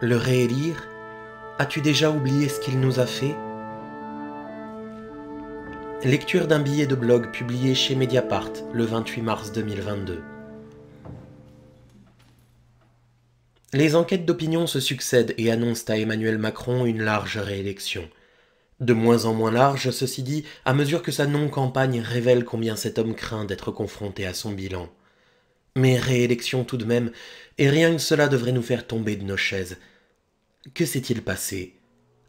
le réélire As-tu déjà oublié ce qu'il nous a fait Lecture d'un billet de blog publié chez Mediapart le 28 mars 2022. Les enquêtes d'opinion se succèdent et annoncent à Emmanuel Macron une large réélection. De moins en moins large, ceci dit, à mesure que sa non-campagne révèle combien cet homme craint d'être confronté à son bilan mais réélection tout de même, et rien que cela devrait nous faire tomber de nos chaises. Que s'est-il passé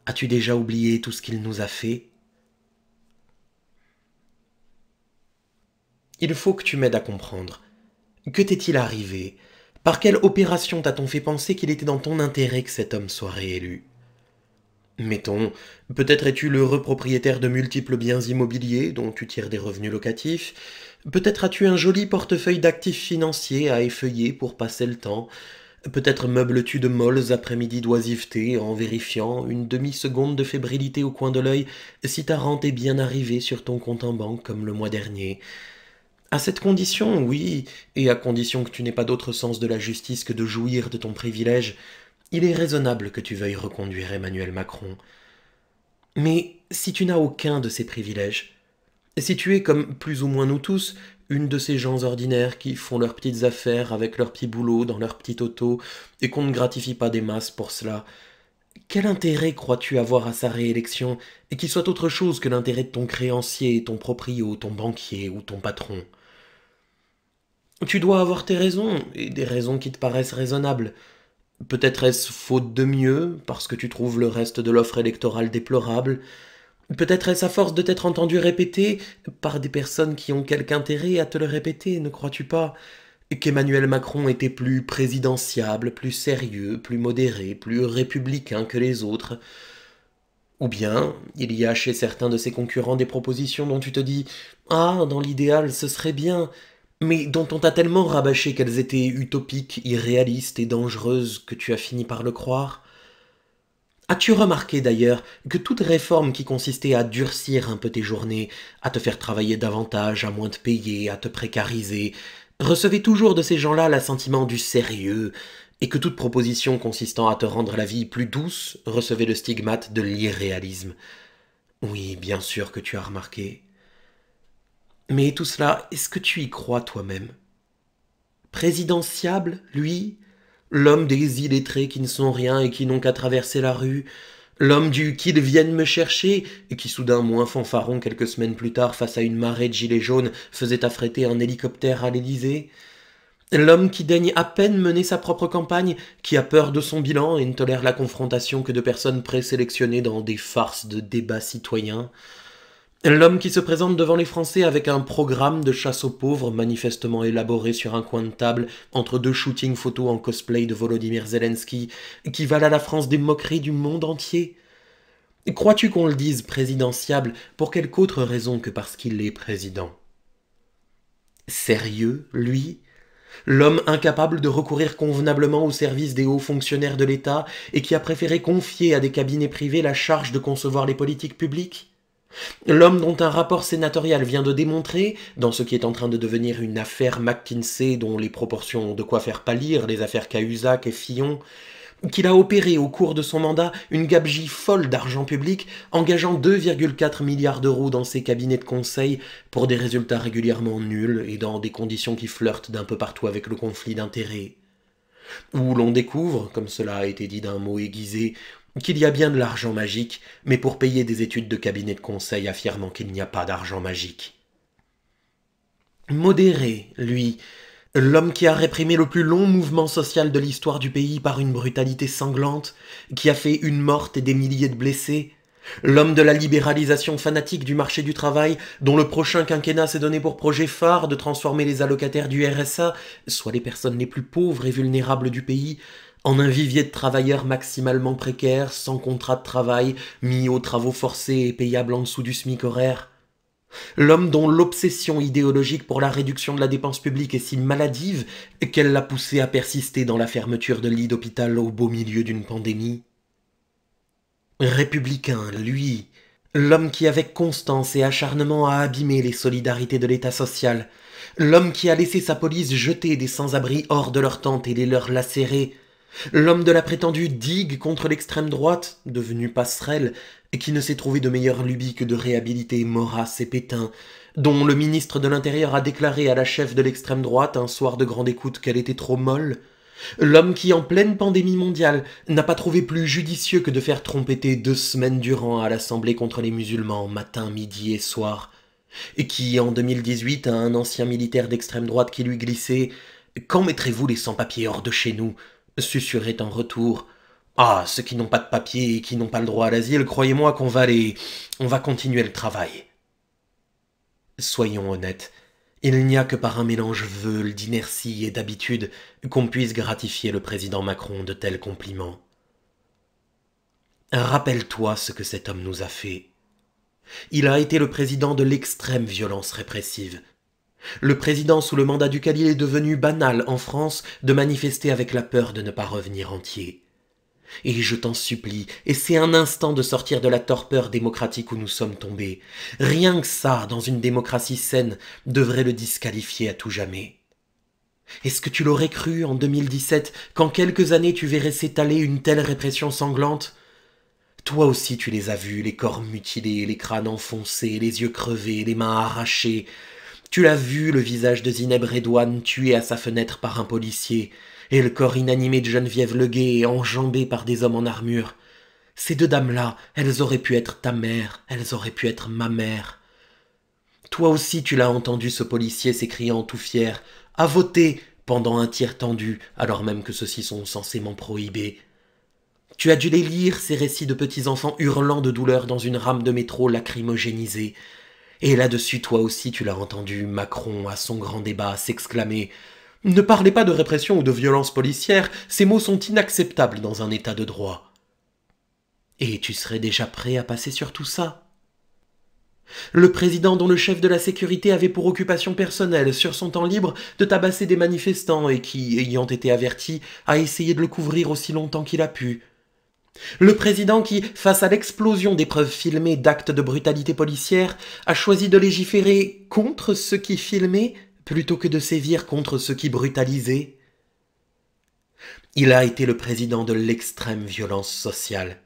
As-tu déjà oublié tout ce qu'il nous a fait Il faut que tu m'aides à comprendre. Que t'est-il arrivé Par quelle opération t'a-t-on fait penser qu'il était dans ton intérêt que cet homme soit réélu Mettons, peut-être es-tu l'heureux propriétaire de multiples biens immobiliers dont tu tires des revenus locatifs, peut-être as-tu un joli portefeuille d'actifs financiers à effeuiller pour passer le temps, peut-être meubles-tu de molles après-midi d'oisiveté en vérifiant une demi-seconde de fébrilité au coin de l'œil si ta rente est bien arrivée sur ton compte en banque comme le mois dernier. À cette condition, oui, et à condition que tu n'aies pas d'autre sens de la justice que de jouir de ton privilège, il est raisonnable que tu veuilles reconduire Emmanuel Macron. Mais si tu n'as aucun de ces privilèges, si tu es comme plus ou moins nous tous, une de ces gens ordinaires qui font leurs petites affaires avec leur petit boulot dans leur petit auto, et qu'on ne gratifie pas des masses pour cela, quel intérêt crois-tu avoir à sa réélection, et qu'il soit autre chose que l'intérêt de ton créancier, ton proprio, ton banquier ou ton patron Tu dois avoir tes raisons, et des raisons qui te paraissent raisonnables. Peut-être est-ce faute de mieux, parce que tu trouves le reste de l'offre électorale déplorable. Peut-être est-ce à force de t'être entendu répéter, par des personnes qui ont quelque intérêt à te le répéter, ne crois-tu pas Qu'Emmanuel Macron était plus présidentiable, plus sérieux, plus modéré, plus républicain que les autres. Ou bien, il y a chez certains de ses concurrents des propositions dont tu te dis Ah, dans l'idéal, ce serait bien, mais dont on t'a tellement rabâché qu'elles étaient utopiques, irréalistes et dangereuses que tu as fini par le croire As-tu remarqué d'ailleurs que toute réforme qui consistait à durcir un peu tes journées, à te faire travailler davantage, à moins te payer, à te précariser, recevait toujours de ces gens-là l'assentiment du sérieux, et que toute proposition consistant à te rendre la vie plus douce recevait le stigmate de l'irréalisme Oui, bien sûr que tu as remarqué. Mais tout cela, est-ce que tu y crois toi-même Présidentiable, lui L'homme des illettrés qui ne sont rien et qui n'ont qu'à traverser la rue L'homme du qu'ils viennent me chercher, et qui soudain moins fanfaron quelques semaines plus tard face à une marée de gilets jaunes faisait affréter un hélicoptère à l'Élysée L'homme qui daigne à peine mener sa propre campagne, qui a peur de son bilan et ne tolère la confrontation que de personnes présélectionnées dans des farces de débats citoyens L'homme qui se présente devant les Français avec un programme de chasse aux pauvres manifestement élaboré sur un coin de table entre deux shootings photos en cosplay de Volodymyr Zelensky qui valent à la France des moqueries du monde entier. Crois-tu qu'on le dise présidentiable pour quelque autre raison que parce qu'il est président Sérieux, lui L'homme incapable de recourir convenablement au service des hauts fonctionnaires de l'État et qui a préféré confier à des cabinets privés la charge de concevoir les politiques publiques L'homme dont un rapport sénatorial vient de démontrer, dans ce qui est en train de devenir une affaire McKinsey dont les proportions ont de quoi faire pâlir les affaires Cahuzac et Fillon, qu'il a opéré au cours de son mandat une gabegie folle d'argent public, engageant 2,4 milliards d'euros dans ses cabinets de conseil pour des résultats régulièrement nuls et dans des conditions qui flirtent d'un peu partout avec le conflit d'intérêts. Où l'on découvre, comme cela a été dit d'un mot aiguisé, qu'il y a bien de l'argent magique, mais pour payer des études de cabinet de conseil affirmant qu'il n'y a pas d'argent magique. Modéré, lui, l'homme qui a réprimé le plus long mouvement social de l'histoire du pays par une brutalité sanglante, qui a fait une morte et des milliers de blessés, l'homme de la libéralisation fanatique du marché du travail, dont le prochain quinquennat s'est donné pour projet phare de transformer les allocataires du RSA, soit les personnes les plus pauvres et vulnérables du pays, en un vivier de travailleurs maximalement précaires, sans contrat de travail, mis aux travaux forcés et payables en dessous du SMIC horaire. L'homme dont l'obsession idéologique pour la réduction de la dépense publique est si maladive qu'elle l'a poussé à persister dans la fermeture de lits d'hôpital au beau milieu d'une pandémie. Républicain, lui, l'homme qui avec constance et acharnement a abîmé les solidarités de l'État social, l'homme qui a laissé sa police jeter des sans-abri hors de leur tente et les leur lacérer, L'homme de la prétendue digue contre l'extrême droite, devenue passerelle, et qui ne s'est trouvé de meilleure lubie que de réhabiliter Maurras et Pétain, dont le ministre de l'Intérieur a déclaré à la chef de l'extrême droite un soir de grande écoute qu'elle était trop molle. L'homme qui, en pleine pandémie mondiale, n'a pas trouvé plus judicieux que de faire trompeter deux semaines durant à l'Assemblée contre les musulmans, matin, midi et soir, et qui, en 2018, a un ancien militaire d'extrême droite qui lui glissait Quand mettrez-vous les sans-papiers hors de chez nous susurrait en retour. Ah, ceux qui n'ont pas de papier et qui n'ont pas le droit à l'asile, croyez-moi qu'on va aller. on va continuer le travail. Soyons honnêtes, il n'y a que par un mélange veule d'inertie et d'habitude qu'on puisse gratifier le président Macron de tels compliments. Rappelle-toi ce que cet homme nous a fait. Il a été le président de l'extrême violence répressive, le président sous le mandat duquel il est devenu banal en France de manifester avec la peur de ne pas revenir entier. Et je t'en supplie, c'est un instant de sortir de la torpeur démocratique où nous sommes tombés. Rien que ça, dans une démocratie saine, devrait le disqualifier à tout jamais. Est-ce que tu l'aurais cru en 2017 qu'en quelques années tu verrais s'étaler une telle répression sanglante Toi aussi tu les as vus, les corps mutilés, les crânes enfoncés, les yeux crevés, les mains arrachées, tu l'as vu, le visage de Zineb Redouane tué à sa fenêtre par un policier, et le corps inanimé de Geneviève Leguet enjambé par des hommes en armure. Ces deux dames-là, elles auraient pu être ta mère, elles auraient pu être ma mère. Toi aussi tu l'as entendu ce policier s'écriant tout fier, à voter pendant un tir tendu, alors même que ceux-ci sont censément prohibés. Tu as dû les lire, ces récits de petits enfants hurlant de douleur dans une rame de métro lacrymogénisée, et là-dessus, toi aussi, tu l'as entendu, Macron, à son grand débat, s'exclamer Ne parlez pas de répression ou de violence policière, ces mots sont inacceptables dans un état de droit. Et tu serais déjà prêt à passer sur tout ça le président dont le chef de la sécurité avait pour occupation personnelle, sur son temps libre, de tabasser des manifestants et qui, ayant été averti, a essayé de le couvrir aussi longtemps qu'il a pu. Le président qui, face à l'explosion d'épreuves filmées d'actes de brutalité policière, a choisi de légiférer contre ceux qui filmaient plutôt que de sévir contre ceux qui brutalisaient. Il a été le président de l'extrême violence sociale.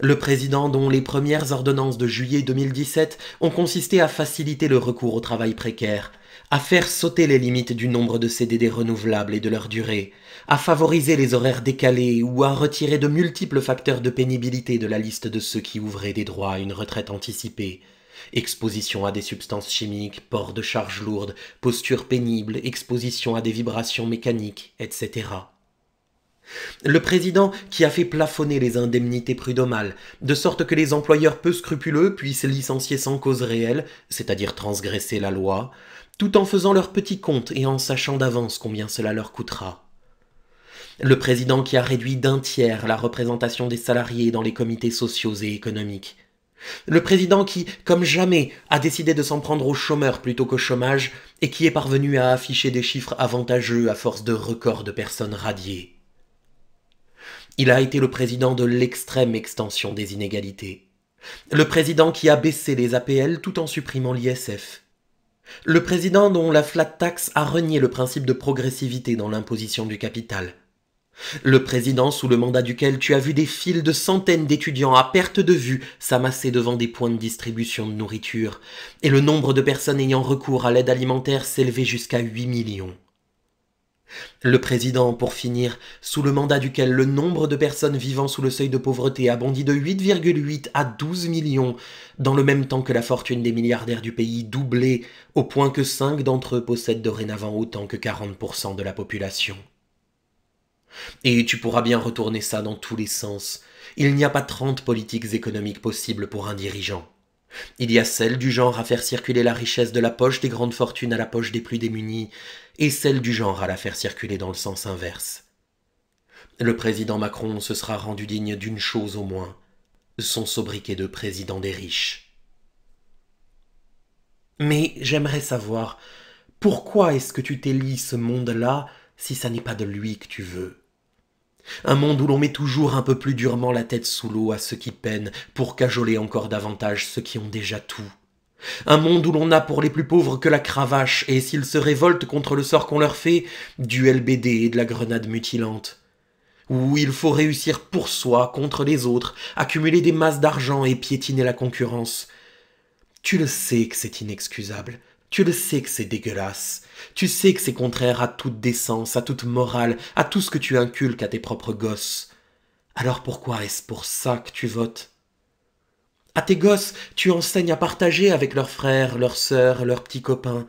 Le président dont les premières ordonnances de juillet 2017 ont consisté à faciliter le recours au travail précaire, à faire sauter les limites du nombre de CDD renouvelables et de leur durée, à favoriser les horaires décalés ou à retirer de multiples facteurs de pénibilité de la liste de ceux qui ouvraient des droits à une retraite anticipée. Exposition à des substances chimiques, port de charges lourdes, posture pénible, exposition à des vibrations mécaniques, etc. Le président qui a fait plafonner les indemnités prud'homales, de sorte que les employeurs peu scrupuleux puissent licencier sans cause réelle, c'est-à-dire transgresser la loi, tout en faisant leurs petits comptes et en sachant d'avance combien cela leur coûtera. Le président qui a réduit d'un tiers la représentation des salariés dans les comités sociaux et économiques. Le président qui, comme jamais, a décidé de s'en prendre aux chômeurs plutôt qu'au chômage et qui est parvenu à afficher des chiffres avantageux à force de records de personnes radiées. Il a été le président de l'extrême extension des inégalités. Le président qui a baissé les APL tout en supprimant l'ISF le président dont la flat tax a renié le principe de progressivité dans l'imposition du capital. Le président sous le mandat duquel tu as vu des files de centaines d'étudiants à perte de vue s'amasser devant des points de distribution de nourriture, et le nombre de personnes ayant recours à l'aide alimentaire s'élever jusqu'à 8 millions. Le président, pour finir, sous le mandat duquel le nombre de personnes vivant sous le seuil de pauvreté a bondi de 8,8 à 12 millions, dans le même temps que la fortune des milliardaires du pays doublée, au point que 5 d'entre eux possèdent dorénavant autant que 40% de la population. Et tu pourras bien retourner ça dans tous les sens. Il n'y a pas 30 politiques économiques possibles pour un dirigeant. Il y a celle du genre à faire circuler la richesse de la poche des grandes fortunes à la poche des plus démunis, et celle du genre à la faire circuler dans le sens inverse. Le président Macron se sera rendu digne d'une chose au moins, son sobriquet de président des riches. Mais j'aimerais savoir, pourquoi est-ce que tu t'élis ce monde-là si ça n'est pas de lui que tu veux un monde où l'on met toujours un peu plus durement la tête sous l'eau à ceux qui peinent pour cajoler encore davantage ceux qui ont déjà tout. Un monde où l'on a pour les plus pauvres que la cravache, et s'ils se révoltent contre le sort qu'on leur fait, du LBD et de la grenade mutilante. Où il faut réussir pour soi, contre les autres, accumuler des masses d'argent et piétiner la concurrence. Tu le sais que c'est inexcusable. Tu le sais que c'est dégueulasse. Tu sais que c'est contraire à toute décence, à toute morale, à tout ce que tu inculques à tes propres gosses. Alors pourquoi est-ce pour ça que tu votes À tes gosses, tu enseignes à partager avec leurs frères, leurs sœurs, leurs petits copains.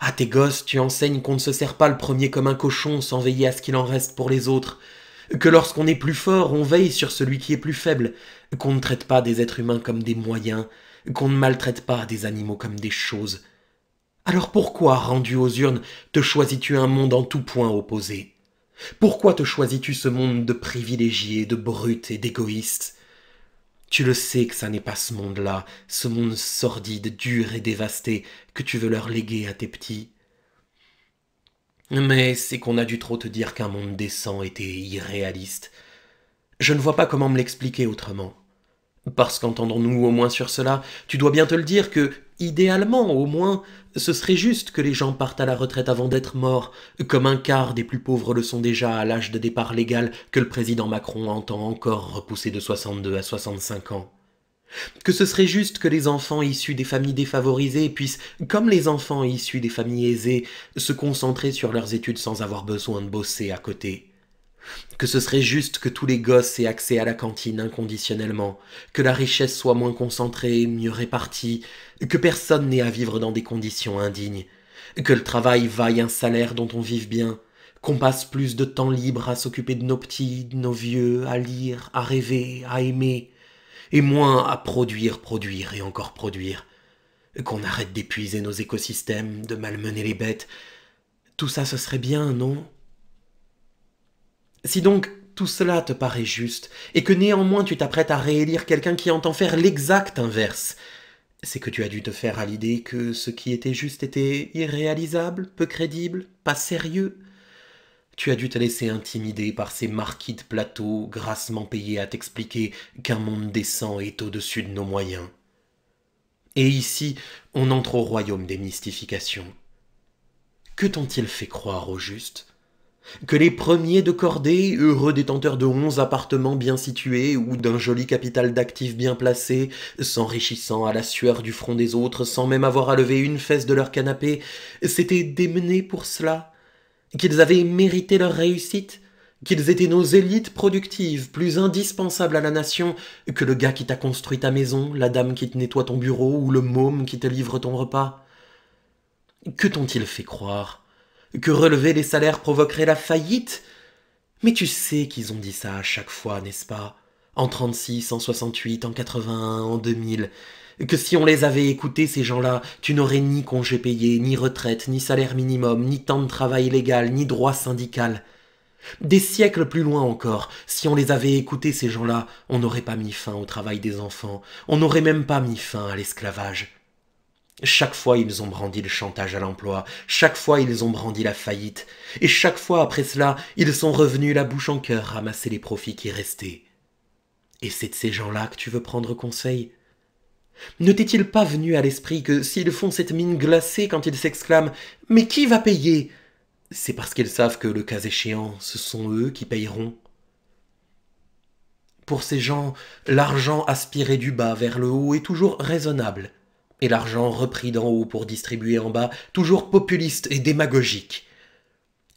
À tes gosses, tu enseignes qu'on ne se sert pas le premier comme un cochon sans veiller à ce qu'il en reste pour les autres, que lorsqu'on est plus fort, on veille sur celui qui est plus faible, qu'on ne traite pas des êtres humains comme des moyens, qu'on ne maltraite pas des animaux comme des choses, alors pourquoi, rendu aux urnes, te choisis-tu un monde en tout point opposé Pourquoi te choisis-tu ce monde de privilégiés, de brutes et d'égoïstes Tu le sais que ça n'est pas ce monde-là, ce monde sordide, dur et dévasté que tu veux leur léguer à tes petits. Mais c'est qu'on a dû trop te dire qu'un monde décent était irréaliste. Je ne vois pas comment me l'expliquer autrement. Parce qu'entendons-nous au moins sur cela, tu dois bien te le dire que, idéalement au moins, ce serait juste que les gens partent à la retraite avant d'être morts, comme un quart des plus pauvres le sont déjà à l'âge de départ légal que le président Macron entend encore repousser de 62 à 65 ans. Que ce serait juste que les enfants issus des familles défavorisées puissent, comme les enfants issus des familles aisées, se concentrer sur leurs études sans avoir besoin de bosser à côté que ce serait juste que tous les gosses aient accès à la cantine inconditionnellement, que la richesse soit moins concentrée, mieux répartie, que personne n'ait à vivre dans des conditions indignes, que le travail vaille un salaire dont on vive bien, qu'on passe plus de temps libre à s'occuper de nos petits, de nos vieux, à lire, à rêver, à aimer, et moins à produire, produire et encore produire, qu'on arrête d'épuiser nos écosystèmes, de malmener les bêtes. Tout ça, ce serait bien, non si donc tout cela te paraît juste, et que néanmoins tu t'apprêtes à réélire quelqu'un qui entend faire l'exact inverse, c'est que tu as dû te faire à l'idée que ce qui était juste était irréalisable, peu crédible, pas sérieux. Tu as dû te laisser intimider par ces marquis de plateau grassement payés à t'expliquer qu'un monde décent est au-dessus de nos moyens. Et ici, on entre au royaume des mystifications. Que t'ont-ils fait croire au juste que les premiers de cordée, heureux détenteurs de onze appartements bien situés ou d'un joli capital d'actifs bien placés, s'enrichissant à la sueur du front des autres sans même avoir à lever une fesse de leur canapé, s'étaient démenés pour cela, qu'ils avaient mérité leur réussite, qu'ils étaient nos élites productives, plus indispensables à la nation que le gars qui t'a construit ta maison, la dame qui te nettoie ton bureau ou le môme qui te livre ton repas. Que t'ont-ils fait croire que relever les salaires provoquerait la faillite. Mais tu sais qu'ils ont dit ça à chaque fois, n'est-ce pas En 36, en 68, en 81, en 2000. Que si on les avait écoutés, ces gens-là, tu n'aurais ni congé payé, ni retraite, ni salaire minimum, ni temps de travail légal, ni droit syndical. Des siècles plus loin encore, si on les avait écoutés, ces gens-là, on n'aurait pas mis fin au travail des enfants, on n'aurait même pas mis fin à l'esclavage. Chaque fois, ils ont brandi le chantage à l'emploi, chaque fois, ils ont brandi la faillite, et chaque fois après cela, ils sont revenus la bouche en cœur ramasser les profits qui restaient. Et c'est de ces gens-là que tu veux prendre conseil Ne t'est-il pas venu à l'esprit que s'ils font cette mine glacée quand ils s'exclament Mais qui va payer c'est parce qu'ils savent que le cas échéant, ce sont eux qui payeront. Pour ces gens, l'argent aspiré du bas vers le haut est toujours raisonnable, et l'argent repris d'en haut pour distribuer en bas, toujours populiste et démagogique.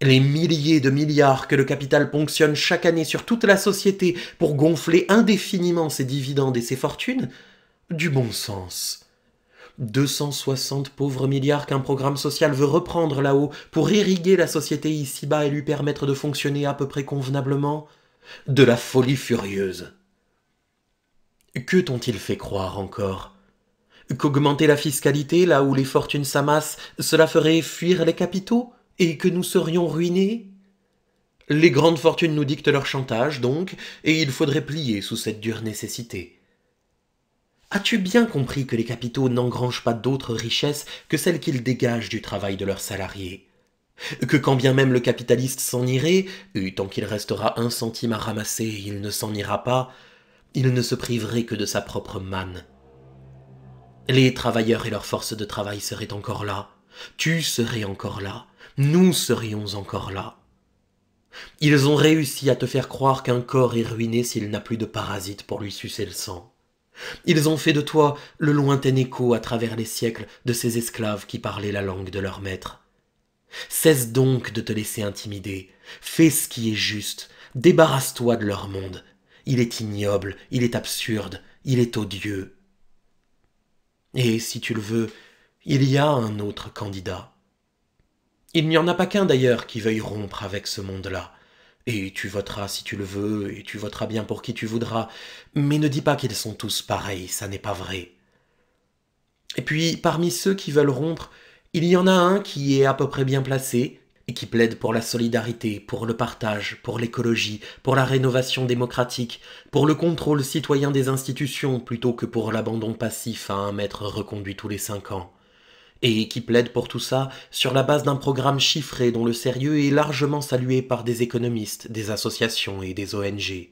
Les milliers de milliards que le capital ponctionne chaque année sur toute la société pour gonfler indéfiniment ses dividendes et ses fortunes, du bon sens. 260 pauvres milliards qu'un programme social veut reprendre là-haut pour irriguer la société ici-bas et lui permettre de fonctionner à peu près convenablement De la folie furieuse. Que t'ont-ils fait croire encore qu'augmenter la fiscalité là où les fortunes s'amassent, cela ferait fuir les capitaux, et que nous serions ruinés Les grandes fortunes nous dictent leur chantage, donc, et il faudrait plier sous cette dure nécessité. As-tu bien compris que les capitaux n'engrangent pas d'autres richesses que celles qu'ils dégagent du travail de leurs salariés que quand bien même le capitaliste s'en irait, et tant qu'il restera un centime à ramasser, il ne s'en ira pas, il ne se priverait que de sa propre manne. Les travailleurs et leurs forces de travail seraient encore là. Tu serais encore là. Nous serions encore là. Ils ont réussi à te faire croire qu'un corps est ruiné s'il n'a plus de parasites pour lui sucer le sang. Ils ont fait de toi le lointain écho à travers les siècles de ces esclaves qui parlaient la langue de leur maître. Cesse donc de te laisser intimider, fais ce qui est juste, débarrasse-toi de leur monde. Il est ignoble, il est absurde, il est odieux. Et si tu le veux, il y a un autre candidat. Il n'y en a pas qu'un d'ailleurs qui veuille rompre avec ce monde-là. Et tu voteras si tu le veux, et tu voteras bien pour qui tu voudras, mais ne dis pas qu'ils sont tous pareils, ça n'est pas vrai. Et puis, parmi ceux qui veulent rompre, il y en a un qui est à peu près bien placé, et qui plaide pour la solidarité, pour le partage, pour l'écologie, pour la rénovation démocratique, pour le contrôle citoyen des institutions plutôt que pour l'abandon passif à un maître reconduit tous les cinq ans. Et qui plaide pour tout ça sur la base d'un programme chiffré dont le sérieux est largement salué par des économistes, des associations et des ONG.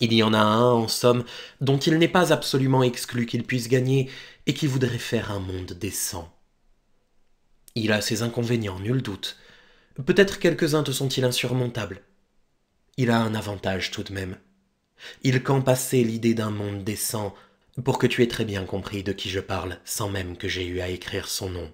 Il y en a un, en somme, dont il n'est pas absolument exclu qu'il puisse gagner et qui voudrait faire un monde décent. Il a ses inconvénients, nul doute. Peut-être quelques-uns te sont-ils insurmontables. Il a un avantage tout de même. Il campe passer l'idée d'un monde décent pour que tu aies très bien compris de qui je parle sans même que j'aie eu à écrire son nom.